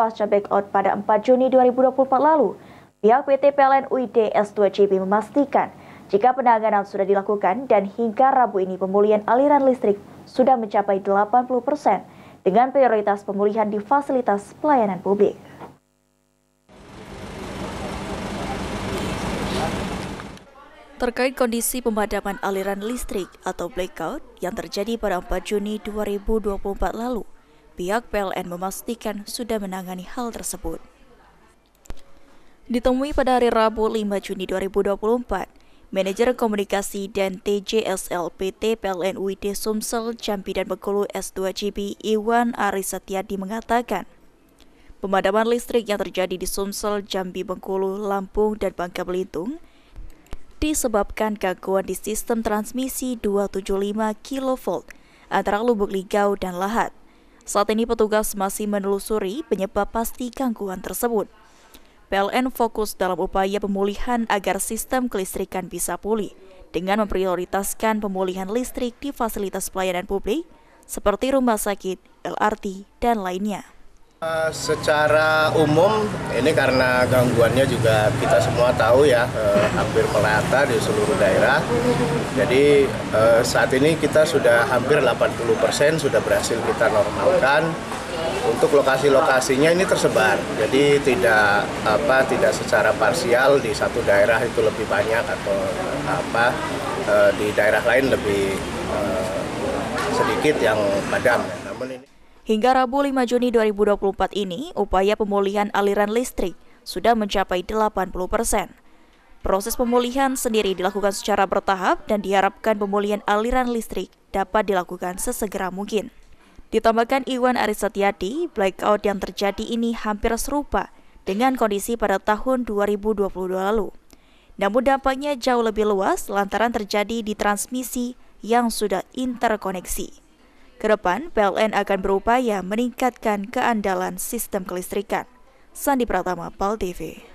pasca blackout pada 4 Juni 2024 lalu. Pihak PT PLN UID s 2 cp memastikan jika penanganan sudah dilakukan dan hingga Rabu ini pemulihan aliran listrik sudah mencapai 80 persen dengan prioritas pemulihan di fasilitas pelayanan publik. Terkait kondisi pemadaman aliran listrik atau blackout yang terjadi pada 4 Juni 2024 lalu, Pihak PLN memastikan sudah menangani hal tersebut. Ditemui pada hari Rabu 5 Juni 2024, Manajer Komunikasi dan TJSL PT PLN UID Sumsel Jambi dan Bengkulu S2GB Iwan Setiadi mengatakan, pemadaman listrik yang terjadi di Sumsel, Jambi, Bengkulu, Lampung, dan Bangka Belitung disebabkan gangguan di sistem transmisi 275 kV antara Lubuk Ligau dan Lahat. Saat ini petugas masih menelusuri penyebab pasti gangguan tersebut. PLN fokus dalam upaya pemulihan agar sistem kelistrikan bisa pulih dengan memprioritaskan pemulihan listrik di fasilitas pelayanan publik seperti rumah sakit, LRT, dan lainnya. Eh, secara umum ini karena gangguannya juga kita semua tahu ya eh, hampir merata di seluruh daerah. Jadi eh, saat ini kita sudah hampir 80% sudah berhasil kita normalkan. Untuk lokasi-lokasinya ini tersebar. Jadi tidak apa tidak secara parsial di satu daerah itu lebih banyak atau apa di daerah lain lebih sedikit yang padam. Namun ini Hingga Rabu 5 Juni 2024 ini, upaya pemulihan aliran listrik sudah mencapai 80 persen. Proses pemulihan sendiri dilakukan secara bertahap dan diharapkan pemulihan aliran listrik dapat dilakukan sesegera mungkin. Ditambahkan Iwan Arisatyadi, blackout yang terjadi ini hampir serupa dengan kondisi pada tahun 2022 lalu. Namun dampaknya jauh lebih luas lantaran terjadi di transmisi yang sudah interkoneksi. Ke depan, PLN akan berupaya meningkatkan keandalan sistem kelistrikan. Sandi Pratama, PAL TV.